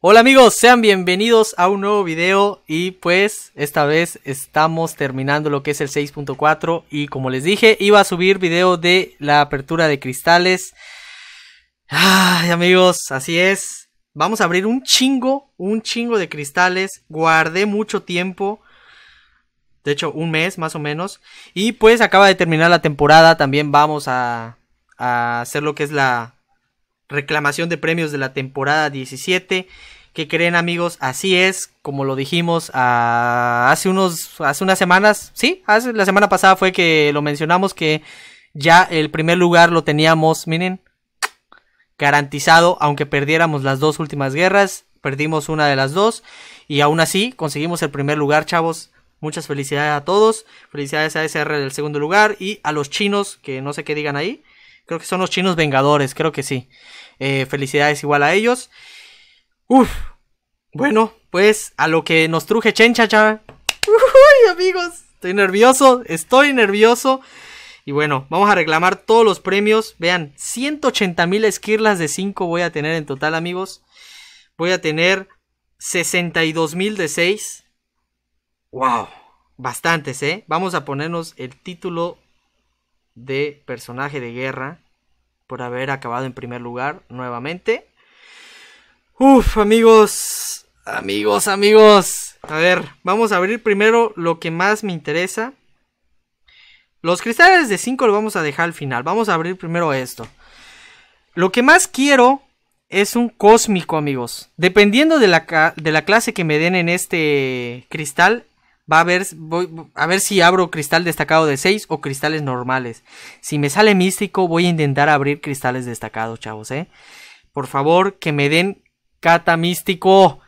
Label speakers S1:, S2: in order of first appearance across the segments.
S1: Hola amigos, sean bienvenidos a un nuevo video y pues esta vez estamos terminando lo que es el 6.4 y como les dije iba a subir video de la apertura de cristales. Ay amigos, así es. Vamos a abrir un chingo, un chingo de cristales. Guardé mucho tiempo. De hecho, un mes más o menos. Y pues acaba de terminar la temporada. También vamos a, a hacer lo que es la, reclamación de premios de la temporada 17. que creen amigos? Así es, como lo dijimos ah, hace, unos, hace unas semanas, sí, hace, la semana pasada fue que lo mencionamos que ya el primer lugar lo teníamos, miren, garantizado, aunque perdiéramos las dos últimas guerras, perdimos una de las dos y aún así conseguimos el primer lugar, chavos. Muchas felicidades a todos, felicidades a SR del segundo lugar y a los chinos que no sé qué digan ahí, Creo que son los chinos vengadores, creo que sí. Eh, felicidades igual a ellos. Uf. Bueno, pues a lo que nos truje Chencha, chaval. Uy, amigos. Estoy nervioso, estoy nervioso. Y bueno, vamos a reclamar todos los premios. Vean, 180 mil esquirlas de 5 voy a tener en total, amigos. Voy a tener 62 mil de 6. ¡Wow! Bastantes, ¿eh? Vamos a ponernos el título de personaje de guerra por haber acabado en primer lugar nuevamente. Uf, amigos, amigos, amigos. A ver, vamos a abrir primero lo que más me interesa. Los cristales de 5 lo vamos a dejar al final. Vamos a abrir primero esto. Lo que más quiero es un cósmico, amigos. Dependiendo de de la clase que me den en este cristal, va a ver, voy, a ver si abro cristal destacado de 6 o cristales normales. Si me sale místico, voy a intentar abrir cristales destacados, chavos, ¿eh? Por favor, que me den cata místico.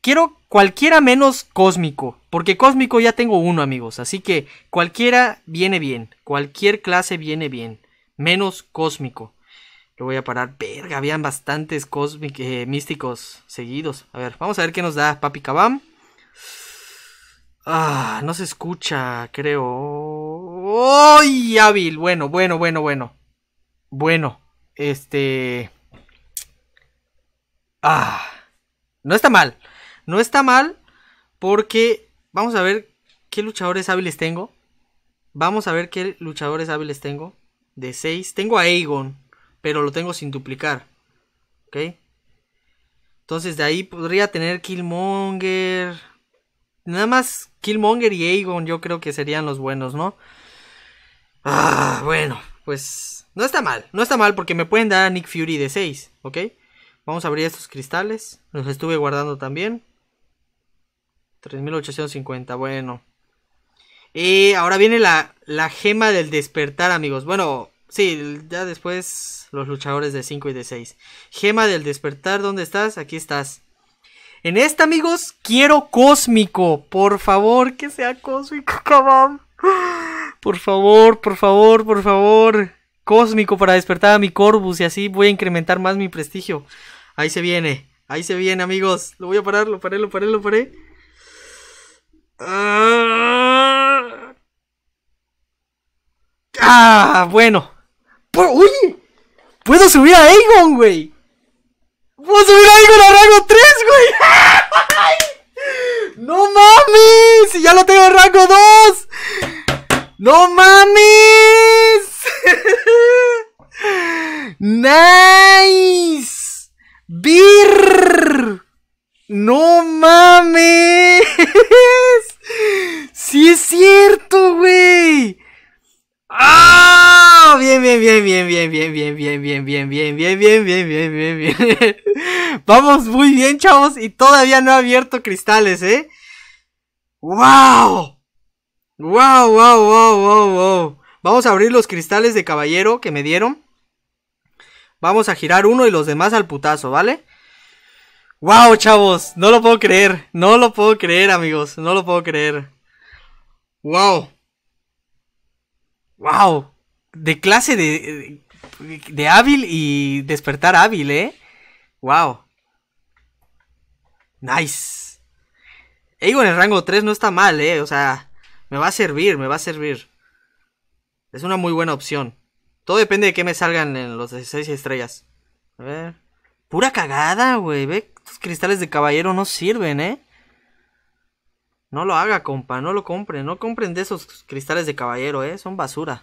S1: quiero cualquiera menos cósmico, porque cósmico ya tengo uno, amigos. Así que cualquiera viene bien, cualquier clase viene bien, menos cósmico. Lo voy a parar. Verga, habían bastantes cósmicos eh, místicos seguidos. A ver, vamos a ver qué nos da Papi Kabam. Ah, no se escucha, creo. ¡Ay, hábil! Bueno, bueno, bueno, bueno. Bueno, este... Ah, no está mal. No está mal porque vamos a ver qué luchadores hábiles tengo. Vamos a ver qué luchadores hábiles tengo. De 6. Tengo a Aegon, pero lo tengo sin duplicar. ¿Ok? Entonces de ahí podría tener Killmonger. Nada más Killmonger y Aegon yo creo que serían los buenos, ¿no? Ah, bueno, pues no está mal, no está mal porque me pueden dar a Nick Fury de 6, ¿ok? Vamos a abrir estos cristales, los estuve guardando también. 3850, bueno. Y ahora viene la, la gema del despertar, amigos. Bueno, Sí, ya después los luchadores de 5 y de 6. Gema del despertar, ¿dónde estás? Aquí estás. En esta, amigos, quiero cósmico. Por favor, que sea cósmico, cabrón. Por favor, por favor, por favor. Cósmico para despertar a mi Corvus y así voy a incrementar más mi prestigio. Ahí se viene. Ahí se viene, amigos. Lo voy a parar, lo paré, lo paré, lo paré. Ah, bueno. Uy, puedo subir a Aegon, güey. ¡Puedo subir ahí con rango 3, güey! ¡No mames! ¡Si ya lo tengo en rango 2! ¡No mames! ¡Nice! ¡Bir! ¡No mames! ¡Sí es cierto, güey! ¡Ah! bien, bien, bien, bien, bien, bien, bien, bien, bien, bien, bien, bien, bien, bien, bien, bien, bien. Vamos muy bien, chavos, y todavía no he abierto cristales, ¿eh? ¡Wow! ¡Wow, wow, wow, wow, wow! Vamos a abrir los cristales de caballero que me dieron. Vamos a girar uno y los demás al putazo, ¿vale? ¡Wow, chavos! No lo puedo creer. No lo puedo creer, amigos. No lo puedo creer. ¡Wow! ¡Wow! de clase de, de, hábil y despertar hábil, ¿eh? Wow. Nice. Ego en el rango 3 no está mal, ¿eh? O sea, me va a servir, me va a servir. Es una muy buena opción. Todo depende de que me salgan en los 16 estrellas. A ver. Pura cagada, güey. Ve, estos cristales de caballero no sirven, ¿eh? No lo haga, compa. No lo compren. No compren de esos cristales de caballero, ¿eh? Son basura.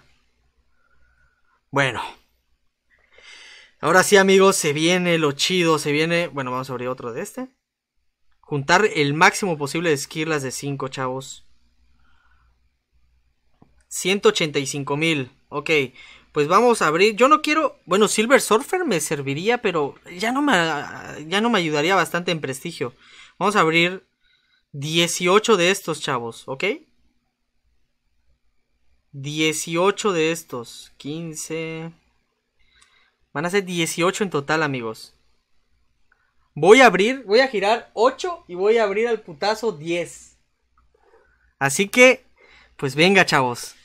S1: Bueno. Ahora sí, amigos, se viene lo chido. Se viene. Bueno, vamos a abrir otro de este. Juntar el máximo posible de esquirlas de 5, chavos. 185.000. mil. Ok. Pues vamos a abrir. Yo no quiero. Bueno, Silver Surfer me serviría, pero ya no me, ya no me ayudaría bastante en prestigio. Vamos a abrir 18 de estos, chavos, ¿ok? 18 de estos. 15. Van a ser 18 en total, amigos. Voy a abrir, voy a girar 8 y voy a abrir al putazo 10. Así que, pues venga, chavos.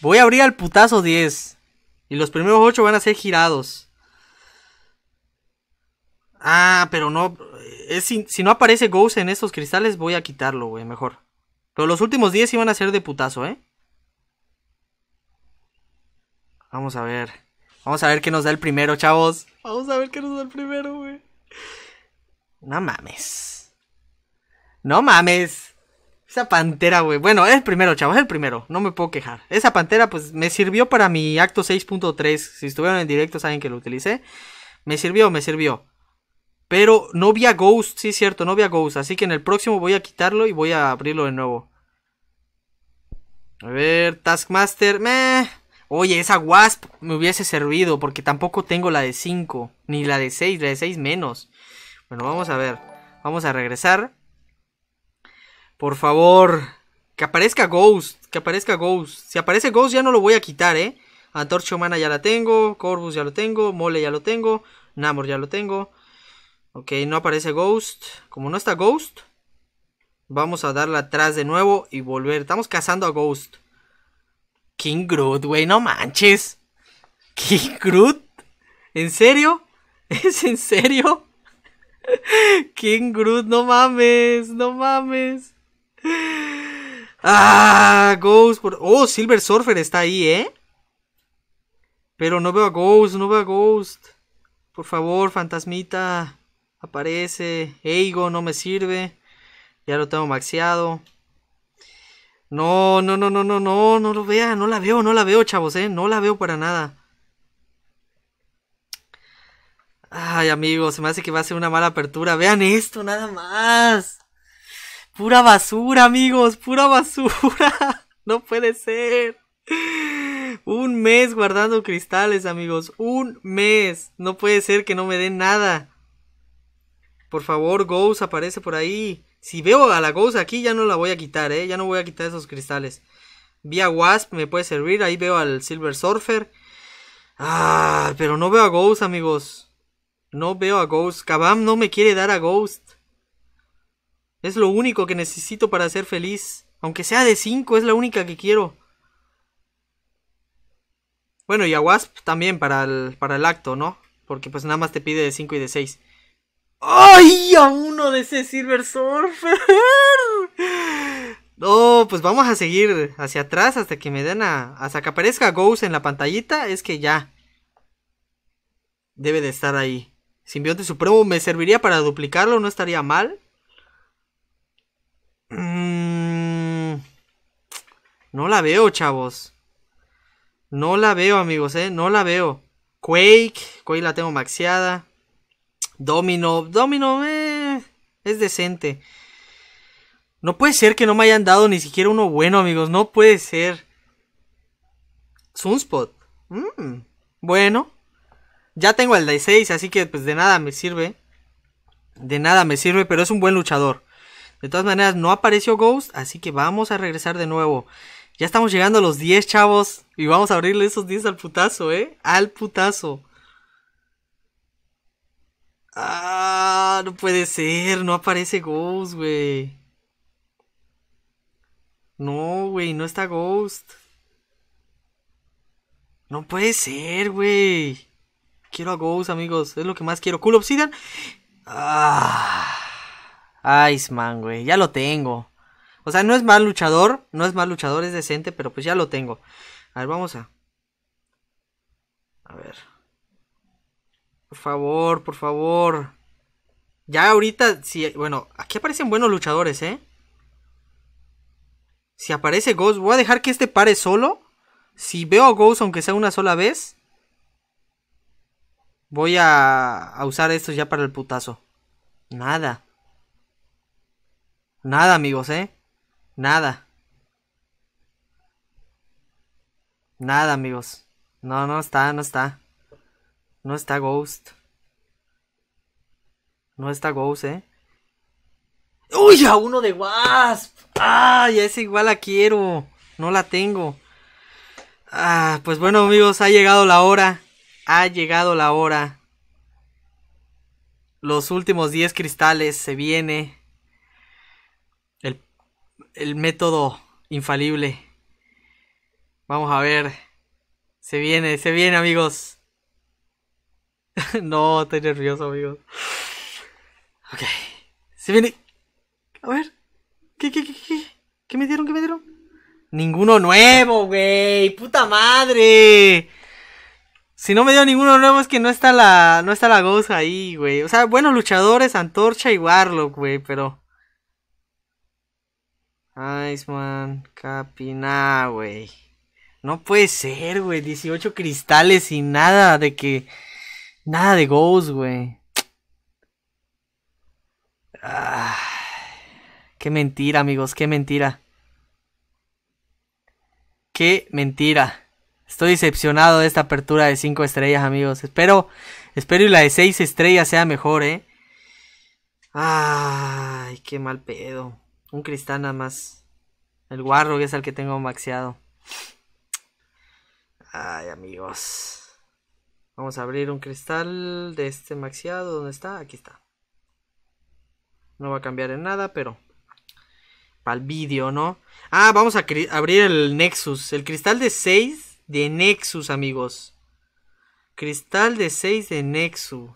S1: Voy a abrir al putazo 10. Y los primeros 8 van a ser girados. Ah, pero no. Eh, es, si, no aparece Ghost en estos cristales, voy a quitarlo, güey, mejor. Pero los últimos 10 iban a ser de putazo, ¿eh? Vamos a ver. Vamos a ver qué nos da el primero, chavos. Vamos a ver qué nos da el primero, güey. No mames. No mames. Esa pantera, güey. Bueno, es el primero, chavos, es el primero. No me puedo quejar. Esa pantera, pues, me sirvió para mi acto 6.3. Si estuvieron en directo, saben que lo utilicé. Me sirvió, me sirvió. Pero no vi a Ghost, sí es cierto, no vi a Ghost. Así que en el próximo voy a quitarlo y voy a abrirlo de nuevo. A ver, Taskmaster. Meh. Oye, esa Wasp me hubiese servido porque tampoco tengo la de 5, ni la de 6, la de 6 menos. Bueno, vamos a ver. Vamos a regresar. Por favor, que aparezca Ghost, que aparezca Ghost. Si aparece Ghost ya no lo voy a quitar, ¿eh? Antorcha Humana ya la tengo, Corvus ya lo tengo, Mole ya lo tengo, Namor ya lo tengo. Ok, no aparece Ghost. Como no está Ghost, vamos a darle atrás de nuevo y volver. Estamos cazando a Ghost. King Groot, güey, no manches. King Groot. ¿En serio? ¿Es en serio? King Groot, no mames, no mames. Ah, Ghost. Por... Oh, Silver Surfer está ahí, ¿eh? Pero no veo a Ghost, no veo a Ghost. Por favor, fantasmita. Aparece. Eigo no me sirve. Ya lo tengo maxeado. No, no, no, no, no, no, no lo vea, no la veo, no la veo, chavos, eh, no la veo para nada. Ay, amigos, se me hace que va a ser una mala apertura. Vean esto, nada más. Pura basura, amigos, pura basura. No puede ser. Un mes guardando cristales, amigos. Un mes. No puede ser que no me den nada. Por favor, Ghost aparece por ahí. Si veo a la Ghost aquí, ya no la voy a quitar, ¿eh? Ya no voy a quitar esos cristales. Vía Wasp me puede servir. Ahí veo al Silver Surfer. Ah, pero no veo a Ghost, amigos. No veo a Ghost. Kabam no me quiere dar a Ghost. Es lo único que necesito para ser feliz. Aunque sea de 5, es la única que quiero. Bueno, y a Wasp también para para el acto, ¿no? Porque pues nada más te pide de 5 y de 6. ¡Ay! A uno de ese Silver Surfer. No, pues vamos a seguir hacia atrás hasta que me den a. Hasta que aparezca Ghost en la pantallita. Es que ya. Debe de estar ahí. Simbionte Supremo me serviría para duplicarlo, no estaría mal. Mm, no la veo, chavos. No la veo, amigos, eh. No la veo. Quake. Quake la tengo maxeada. Domino, Domino, eh, es decente. No puede ser que no me hayan dado ni siquiera uno bueno, amigos. No puede ser. Sunspot. Mm, bueno. Ya tengo el de 6, así que pues de nada me sirve. De nada me sirve, pero es un buen luchador. De todas maneras, no apareció Ghost, así que vamos a regresar de nuevo. Ya estamos llegando a los 10, chavos. Y vamos a abrirle esos 10 al putazo, ¿eh? Al putazo. Ah, no puede ser, no aparece Ghost, güey. No, güey, no está Ghost. No puede ser, güey. Quiero a Ghost, amigos. Es lo que más quiero. Cool Obsidian. Ah, Man, güey. Ya lo tengo. O sea, no es mal luchador. No es mal luchador, es decente, pero pues ya lo tengo. A ver, vamos a. A ver. Por favor, por favor. Ya ahorita, si, bueno, aquí aparecen buenos luchadores, ¿eh? Si aparece Ghost, voy a dejar que este pare solo. Si veo a Ghost, aunque sea una sola vez, voy a, usar estos ya para el putazo. Nada. Nada, amigos, ¿eh? Nada. Nada, amigos. No, no está, no está. No está Ghost. No está Ghost, ¿eh? ¡Uy! A uno de Wasp. ¡Ay! esa igual la quiero. No la tengo. Ah, pues bueno, amigos, ha llegado la hora. Ha llegado la hora. Los últimos 10 cristales se viene. El, el método infalible. Vamos a ver. Se viene, se viene, amigos. no, estoy nervioso, amigos. Ok. Se viene. A ver. ¿Qué, qué, qué, qué? ¿Qué me dieron? ¿Qué me dieron? Ninguno nuevo, güey. Puta madre. Si no me dio ninguno nuevo es que no está la. No está la goza ahí, güey. O sea, buenos luchadores, Antorcha y Warlock, güey, pero. Iceman, Capina, güey. No puede ser, güey. 18 cristales y nada de que. Nada de Ghost, güey. Ah, qué mentira, amigos, qué mentira. Qué mentira. Estoy decepcionado de esta apertura de 5 estrellas, amigos. Espero, espero y la de 6 estrellas sea mejor, ¿eh? Ay, qué mal pedo. Un cristal nada más. El Warrog es el que tengo maxeado. Ay, amigos. Vamos a abrir un cristal de este maxiado. ¿Dónde está? Aquí está. No va a cambiar en nada, pero... Para el vídeo, ¿no? Ah, vamos a abrir el Nexus. El cristal de 6 de Nexus, amigos. Cristal de 6 de Nexus.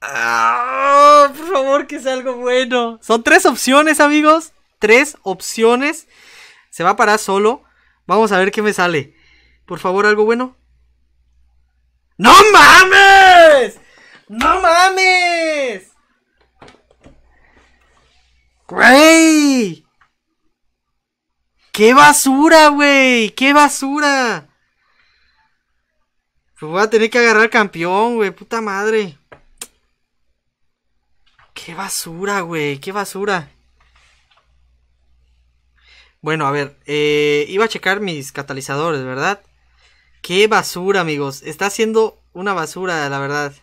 S1: Ah, por favor, que sea algo bueno. Son tres opciones, amigos. Tres opciones. Se va a parar solo. Vamos a ver qué me sale. Por favor, algo bueno. ¡No mames! ¡No mames! ¡Güey! ¡Qué basura, güey! ¡Qué basura! Pues voy a tener que agarrar campeón, güey. Puta madre. ¡Qué basura, güey! ¡Qué basura! Bueno, a ver. Eh, iba a checar mis catalizadores, ¿verdad? Qué basura, amigos. Está siendo una basura, la verdad.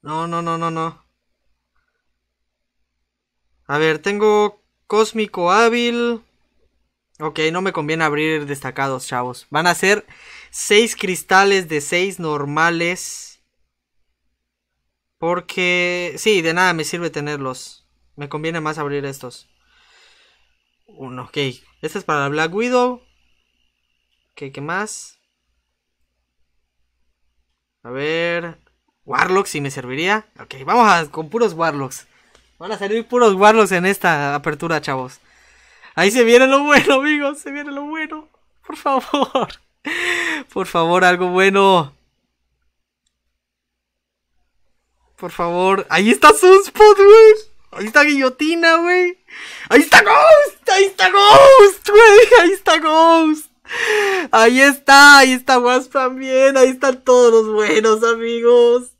S1: No, no, no, no, no. A ver, tengo Cósmico Hábil. Ok, no me conviene abrir destacados, chavos. Van a ser 6 cristales de 6 normales. Porque... Sí, de nada me sirve tenerlos. Me conviene más abrir estos. Uno, ok. Este es para Black Widow. Ok, ¿qué más? A ver. Warlocks, si me serviría. Ok, vamos a, con puros Warlocks. Van a salir puros Warlocks en esta apertura, chavos. Ahí se viene lo bueno, amigos. Se viene lo bueno. Por favor. Por favor, algo bueno. Por favor. Ahí está Sunspot, güey. Ahí está Guillotina, güey. Ahí está Ghost. Ahí está Ghost, güey. Ahí está Ghost. Ahí está, ahí está más también, ahí están todos los buenos amigos.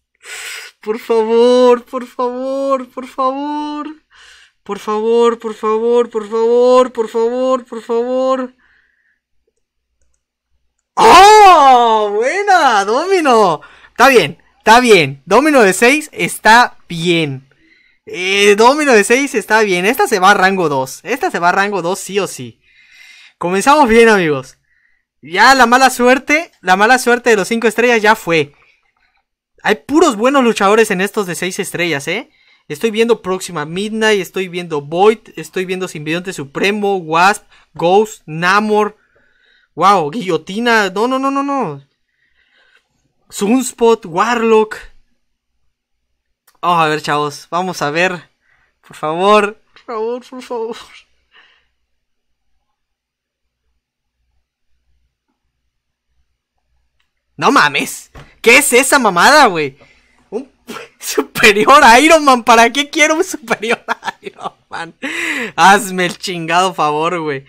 S1: Por favor, por favor, por favor. Por favor, por favor, por favor, por favor, por favor. ¡Oh! Buena, Domino. Está bien, está bien. Domino de 6 está bien. Eh, Domino de 6 está bien. Esta se va a rango 2. Esta se va a rango 2 sí o sí. Comenzamos bien, amigos. Ya la mala suerte, la mala suerte de los 5 estrellas ya fue. Hay puros buenos luchadores en estos de 6 estrellas, ¿eh? Estoy viendo Próxima Midnight, estoy viendo Void, estoy viendo Simbionte Supremo, Wasp, Ghost, Namor. Wow, Guillotina. No, no, no, no, no. Sunspot, Warlock. Vamos a ver, chavos. Vamos a ver. Por favor, por favor, por favor. No mames. ¿Qué es esa mamada, güey? Un superior Iron Man. ¿Para qué quiero un superior Iron Man? Hazme el chingado favor, güey.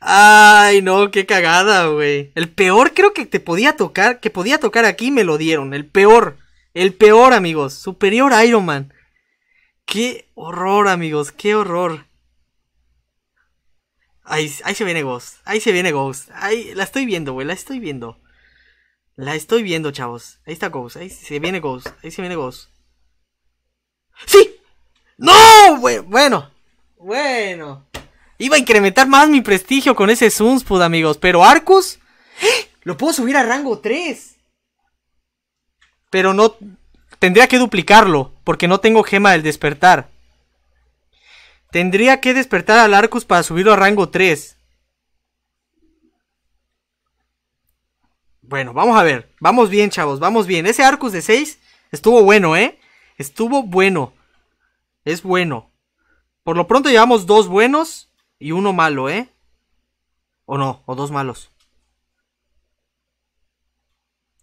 S1: Ay, no, qué cagada, güey. El peor creo que te podía tocar, que podía tocar aquí me lo dieron. El peor. El peor, amigos. Superior Iron Man. Qué horror, amigos. Qué horror. Ahí, ahí se viene Ghost. Ahí se viene Ghost. Ahí, la estoy viendo, güey. La estoy viendo. La estoy viendo, chavos. Ahí está Ghost. Ahí se viene Ghost. Ahí se viene Ghost. ¡Sí! ¡No! Bueno. Bueno. Iba a incrementar más mi prestigio con ese Sunspud, amigos. Pero Arcus. ¡eh! Lo puedo subir a rango 3. Pero no. Tendría que duplicarlo. Porque no tengo gema del despertar. Tendría que despertar al Arcus para subirlo a rango 3. Bueno, vamos a ver. Vamos bien, chavos. Vamos bien. Ese Arcus de 6 estuvo bueno, ¿eh? Estuvo bueno. Es bueno. Por lo pronto llevamos dos buenos y uno malo, ¿eh? O no, o dos malos.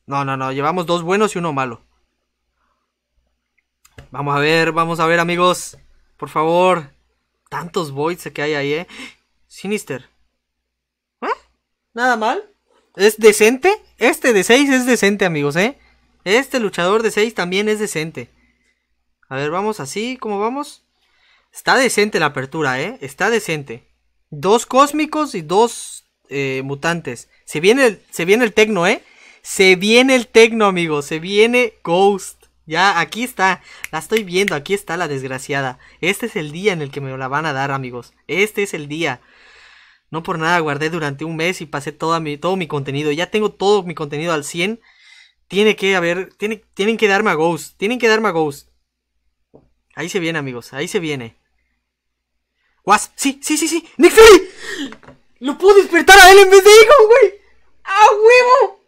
S1: No, no, no. Llevamos dos buenos y uno malo. Vamos a ver, vamos a ver, amigos. Por favor. Tantos voids que hay ahí, ¿eh? Sinister. ¿Eh? ¿Nada mal? Es decente. Este de 6 es decente, amigos, ¿eh? Este luchador de 6 también es decente. A ver, vamos así, ¿cómo vamos? Está decente la apertura, ¿eh? Está decente. Dos cósmicos y dos eh, mutantes. Se viene, se viene el tecno, ¿eh? Se viene el tecno, amigos. Se viene Ghost. Ya, aquí está. La estoy viendo. Aquí está la desgraciada. Este es el día en el que me la van a dar, amigos. Este es el día. No por nada guardé durante un mes y pasé todo mi, todo mi contenido. Ya tengo todo mi contenido al 100. Tiene que haber. Tiene, tienen que darme a Ghost. Tienen que darme a Ghost. Ahí se viene, amigos. Ahí se viene. Was. Sí, sí, sí, sí. ¡Nick Fury! ¡Lo puedo despertar a él en vez de Egon, güey! ¡A huevo!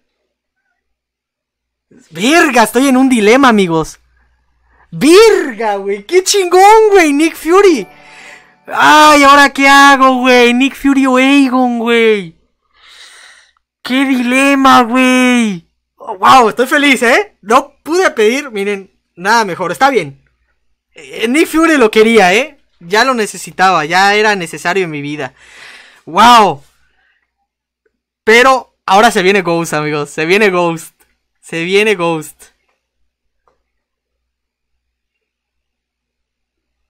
S1: Verga, estoy en un dilema, amigos. ¡Virga, güey. ¡Qué chingón, güey! Nick Fury. ¡Ay, ahora qué hago, güey! Nick Fury o Aegon, güey. ¡Qué dilema, güey! ¡Wow! Estoy feliz, ¿eh? No pude pedir, miren, nada mejor. Está bien. Eh, Nick Fury lo quería, ¿eh? Ya lo necesitaba, ya era necesario en mi vida. ¡Wow! Pero ahora se viene Ghost, amigos. Se viene Ghost. Se viene Ghost.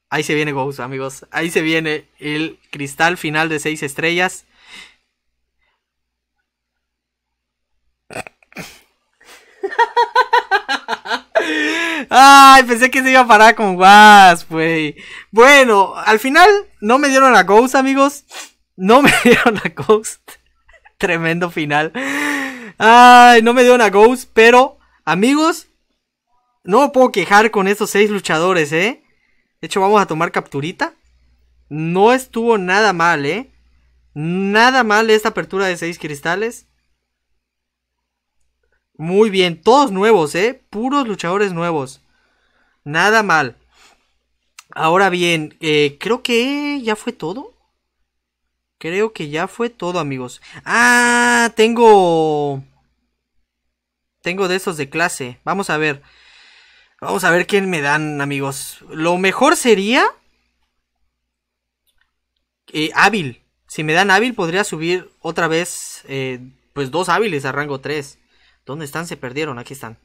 S1: Ahí se viene Ghost, amigos. Ahí se viene el cristal final de seis estrellas. Ay, pensé que se iba a parar con Wasp, güey. Bueno, al final no me dieron a Ghost, amigos. No me dieron a Ghost. Tremendo final. Ay, no me dieron a Ghost, pero, amigos, no me puedo quejar con estos seis luchadores, ¿eh? De hecho, vamos a tomar capturita. No estuvo nada mal, ¿eh? Nada mal esta apertura de seis cristales. Muy bien, todos nuevos, ¿eh? Puros luchadores nuevos. Nada mal. Ahora bien, eh, creo que ya fue todo. Creo que ya fue todo, amigos. Ah, tengo... Tengo de esos de clase. Vamos a ver. Vamos a ver quién me dan, amigos. Lo mejor sería... Eh, hábil. Si me dan hábil, podría subir otra vez, eh, pues dos hábiles a rango 3. ¿Dónde están? Se perdieron, aquí están.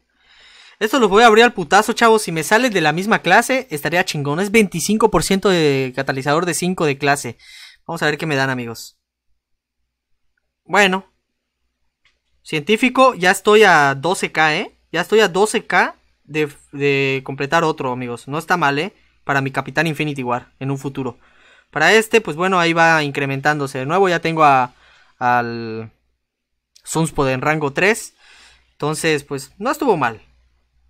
S1: Esto lo voy a abrir al putazo, chavos. Si me sale de la misma clase, estaría chingón. Es 25% de catalizador de 5 de clase. Vamos a ver qué me dan, amigos. Bueno. Científico, ya estoy a 12k, ¿eh? Ya estoy a 12k de, completar otro, amigos. No está mal, ¿eh? Para mi Capitán Infinity War en un futuro. Para este, pues bueno, ahí va incrementándose. De nuevo ya tengo a, al Sunspot en rango 3. Entonces, pues no estuvo mal.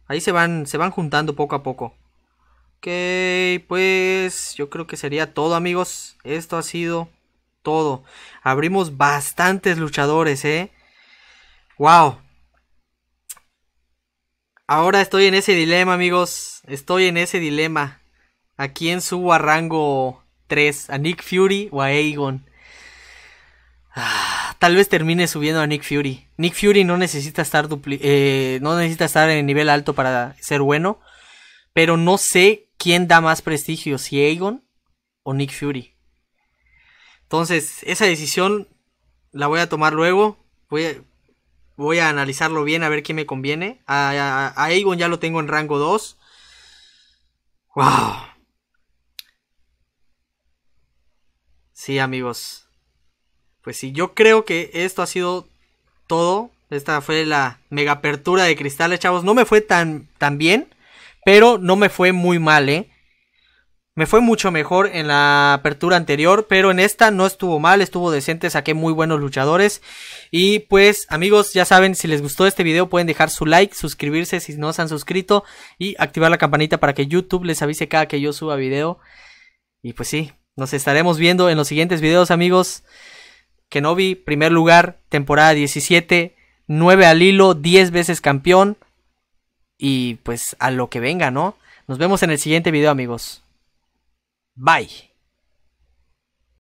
S1: Ahí se van, se van juntando poco a poco. Ok, pues yo creo que sería todo amigos. Esto ha sido todo. Abrimos bastantes luchadores, ¿eh? ¡Wow! Ahora estoy en ese dilema, amigos. Estoy en ese dilema. ¿A quién subo a rango 3? ¿A Nick Fury o a Aegon? Ah, tal vez termine subiendo a Nick Fury. Nick Fury no necesita estar eh, no necesita estar en el nivel alto para ser bueno. Pero no sé quién da más prestigio, si Aegon o Nick Fury. Entonces, esa decisión la voy a tomar luego. Voy a, Voy a analizarlo bien a ver qué me conviene. A, a, ya lo tengo en rango 2. ¡Wow! Sí, amigos. Pues sí, yo creo que esto ha sido todo. Esta fue la mega apertura de cristales, chavos. No me fue tan, tan bien, pero no me fue muy mal, ¿eh? Me fue mucho mejor en la apertura anterior, pero en esta no estuvo mal, estuvo decente, saqué muy buenos luchadores. Y pues amigos, ya saben, si les gustó este video pueden dejar su like, suscribirse si no se han suscrito y activar la campanita para que YouTube les avise cada que yo suba video. Y pues sí, nos estaremos viendo en los siguientes videos amigos. Kenobi, primer lugar, temporada 17, 9 al hilo, 10 veces campeón. Y pues a lo que venga, ¿no? Nos vemos en el siguiente video amigos. Bye!